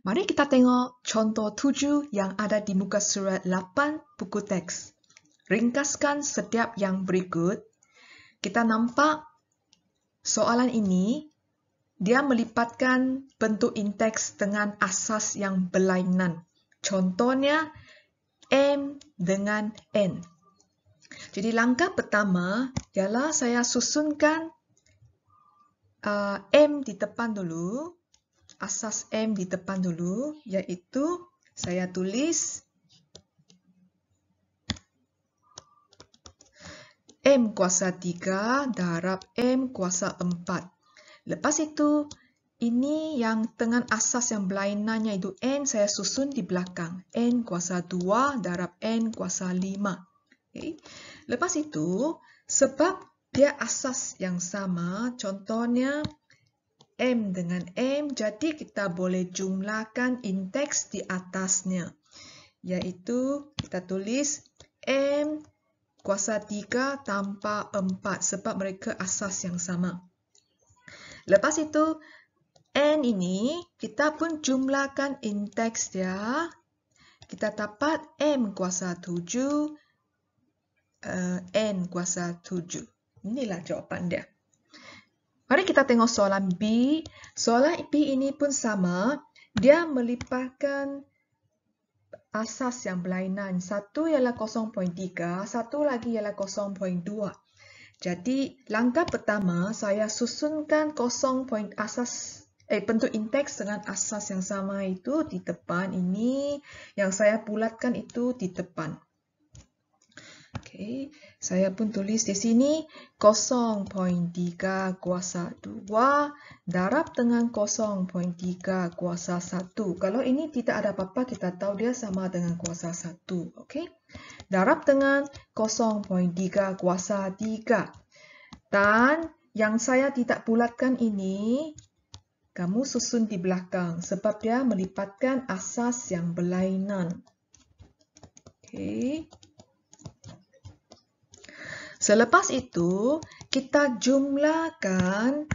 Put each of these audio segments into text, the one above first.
Mari kita tengok contoh tujuh yang ada di muka surat 8 buku teks. Ringkaskan setiap yang berikut. Kita nampak soalan ini, dia melipatkan bentuk inteks dengan asas yang berlainan. Contohnya, M dengan N. Jadi langkah pertama ialah saya susunkan uh, M di depan dulu asas M di depan dulu, yaitu saya tulis M kuasa 3 darab M kuasa 4. Lepas itu, ini yang dengan asas yang berlainannya itu N, saya susun di belakang. N kuasa 2 darab N kuasa 5. Okay. Lepas itu, sebab dia asas yang sama, contohnya M dengan M, jadi kita boleh jumlahkan indeks di atasnya. Yaitu kita tulis M kuasa 3 tanpa 4 sebab mereka asas yang sama. Lepas itu, N ini kita pun jumlahkan indeks dia. Kita dapat M kuasa 7, eh, N kuasa 7. Inilah jawapan dia. Mari kita tengok soalan B. Soalan B ini pun sama. Dia melipatkan asas yang berlainan. Satu ialah 0.3, satu lagi ialah 0.2. Jadi, langkah pertama saya susunkan 0. asas eh bentuk indeks dengan asas yang sama itu di depan ini yang saya bulatkan itu di depan. Okay. Saya pun tulis di sini 0.3 kuasa 2 darab dengan 0.3 kuasa 1. Kalau ini tidak ada apa-apa, kita tahu dia sama dengan kuasa 1. Okay. Darab dengan 0.3 kuasa 3. Dan yang saya tidak bulatkan ini, kamu susun di belakang sebab dia melipatkan asas yang berlainan. Okay. Selepas itu, kita jumlahkan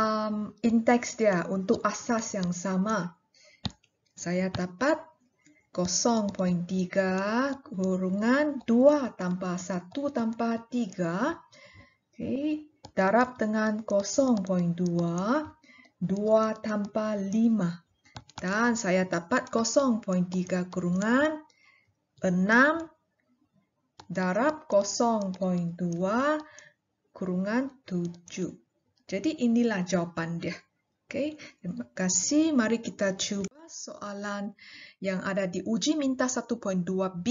um, indeks dia untuk asas yang sama. Saya dapat 0.3 kurungan 2 tambah 1 tambah 3 okay, darab dengan 0.2 2 tambah 5 dan saya dapat 0.3 kurungan 6 darab 0.2 kurungan 7. Jadi inilah jawapan dia. Okay. terima kasih. Mari kita cuba soalan yang ada di uji minta 1.2B,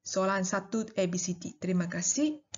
soalan 1 ABCD. Terima kasih.